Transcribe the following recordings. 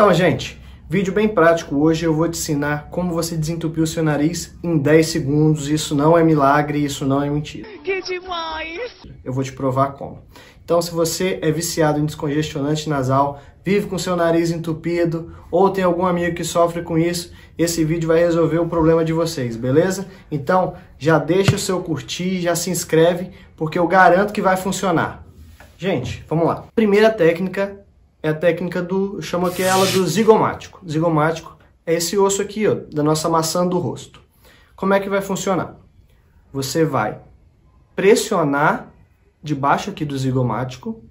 Então, gente, vídeo bem prático. Hoje eu vou te ensinar como você desentupir o seu nariz em 10 segundos. Isso não é milagre, isso não é mentira. Que demais! Eu vou te provar como. Então, se você é viciado em descongestionante nasal, vive com seu nariz entupido ou tem algum amigo que sofre com isso, esse vídeo vai resolver o problema de vocês, beleza? Então, já deixa o seu curtir, já se inscreve, porque eu garanto que vai funcionar. Gente, vamos lá. Primeira técnica é a técnica do, chama que é ela do zigomático. Zigomático é esse osso aqui, ó, da nossa maçã do rosto. Como é que vai funcionar? Você vai pressionar debaixo aqui do zigomático,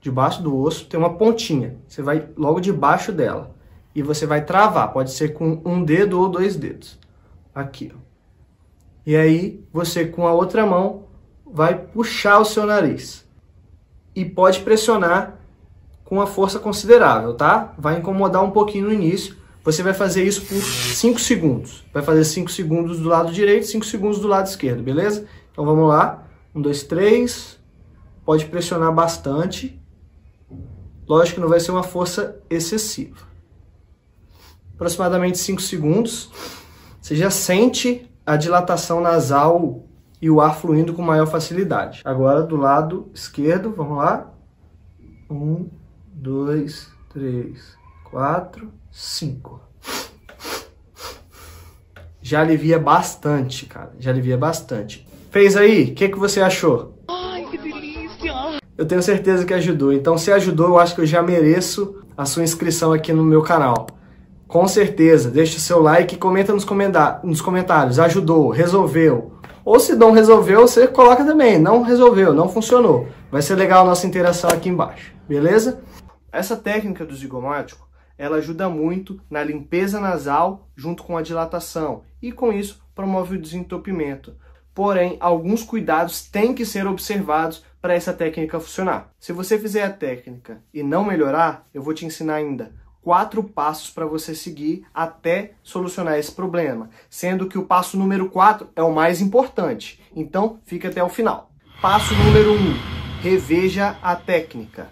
debaixo do osso, tem uma pontinha. Você vai logo debaixo dela e você vai travar, pode ser com um dedo ou dois dedos. Aqui, ó. E aí você com a outra mão vai puxar o seu nariz e pode pressionar com uma força considerável, tá? Vai incomodar um pouquinho no início. Você vai fazer isso por 5 segundos. Vai fazer 5 segundos do lado direito, 5 segundos do lado esquerdo, beleza? Então vamos lá. 1, 2, 3. Pode pressionar bastante. Lógico que não vai ser uma força excessiva. Aproximadamente 5 segundos. Você já sente a dilatação nasal e o ar fluindo com maior facilidade. Agora do lado esquerdo, vamos lá. Um, dois, três, quatro, cinco. Já alivia bastante, cara. Já alivia bastante. Fez aí? O que, que você achou? Ai, que delícia! Eu tenho certeza que ajudou. Então, se ajudou, eu acho que eu já mereço a sua inscrição aqui no meu canal. Com certeza. Deixa seu like e comenta nos, comenta nos comentários. Ajudou, resolveu ou se não resolveu, você coloca também. Não resolveu, não funcionou. Vai ser legal a nossa interação aqui embaixo, beleza? Essa técnica do zigomático, ela ajuda muito na limpeza nasal junto com a dilatação e com isso promove o desentupimento. Porém, alguns cuidados têm que ser observados para essa técnica funcionar. Se você fizer a técnica e não melhorar, eu vou te ensinar ainda quatro passos para você seguir até solucionar esse problema, sendo que o passo número 4 é o mais importante. Então, fica até o final. Passo número 1: um, reveja a técnica.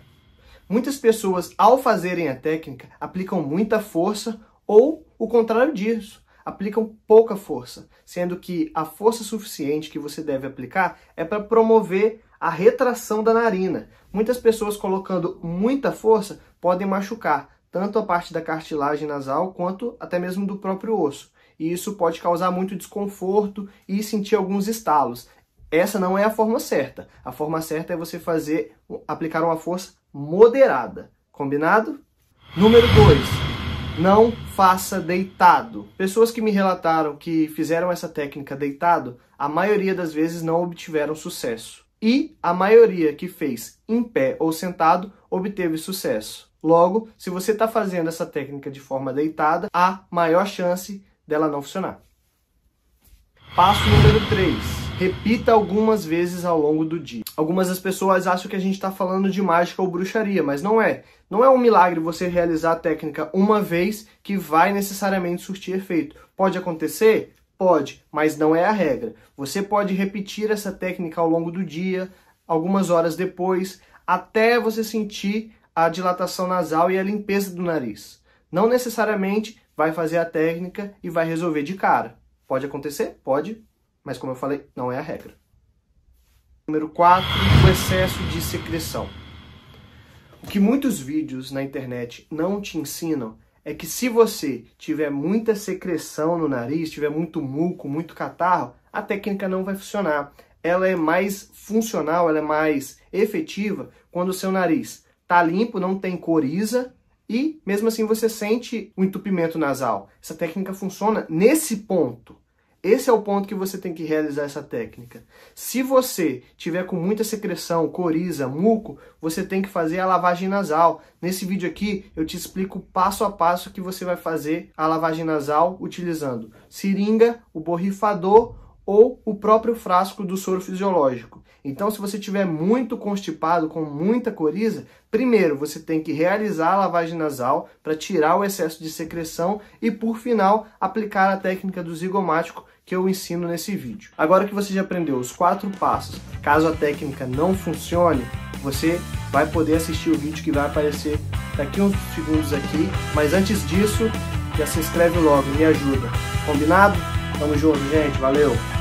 Muitas pessoas, ao fazerem a técnica, aplicam muita força ou o contrário disso, aplicam pouca força, sendo que a força suficiente que você deve aplicar é para promover a retração da narina. Muitas pessoas colocando muita força podem machucar, tanto a parte da cartilagem nasal quanto até mesmo do próprio osso. E isso pode causar muito desconforto e sentir alguns estalos. Essa não é a forma certa. A forma certa é você fazer aplicar uma força moderada. Combinado? Número 2 não faça deitado. Pessoas que me relataram que fizeram essa técnica deitado, a maioria das vezes não obtiveram sucesso e a maioria que fez em pé ou sentado obteve sucesso. Logo, se você está fazendo essa técnica de forma deitada, há maior chance dela não funcionar. Passo número 3. Repita algumas vezes ao longo do dia. Algumas das pessoas acham que a gente está falando de mágica ou bruxaria, mas não é. Não é um milagre você realizar a técnica uma vez que vai necessariamente surtir efeito. Pode acontecer? Pode, mas não é a regra. Você pode repetir essa técnica ao longo do dia, algumas horas depois, até você sentir a dilatação nasal e a limpeza do nariz. Não necessariamente vai fazer a técnica e vai resolver de cara. Pode acontecer? Pode, mas como eu falei, não é a regra. Número 4, o excesso de secreção. O que muitos vídeos na internet não te ensinam é que se você tiver muita secreção no nariz, tiver muito muco, muito catarro, a técnica não vai funcionar. Ela é mais funcional, ela é mais efetiva quando o seu nariz está limpo, não tem coriza e mesmo assim você sente o entupimento nasal. Essa técnica funciona nesse ponto. Esse é o ponto que você tem que realizar essa técnica. Se você tiver com muita secreção, coriza, muco, você tem que fazer a lavagem nasal. Nesse vídeo aqui eu te explico passo a passo que você vai fazer a lavagem nasal utilizando seringa, o borrifador ou o próprio frasco do soro fisiológico. Então, se você tiver muito constipado, com muita coriza, primeiro você tem que realizar a lavagem nasal para tirar o excesso de secreção e, por final, aplicar a técnica do zigomático que eu ensino nesse vídeo. Agora que você já aprendeu os quatro passos, caso a técnica não funcione, você vai poder assistir o vídeo que vai aparecer daqui uns segundos aqui, mas antes disso, já se inscreve logo, me ajuda. Combinado? Tamo junto, gente. Valeu!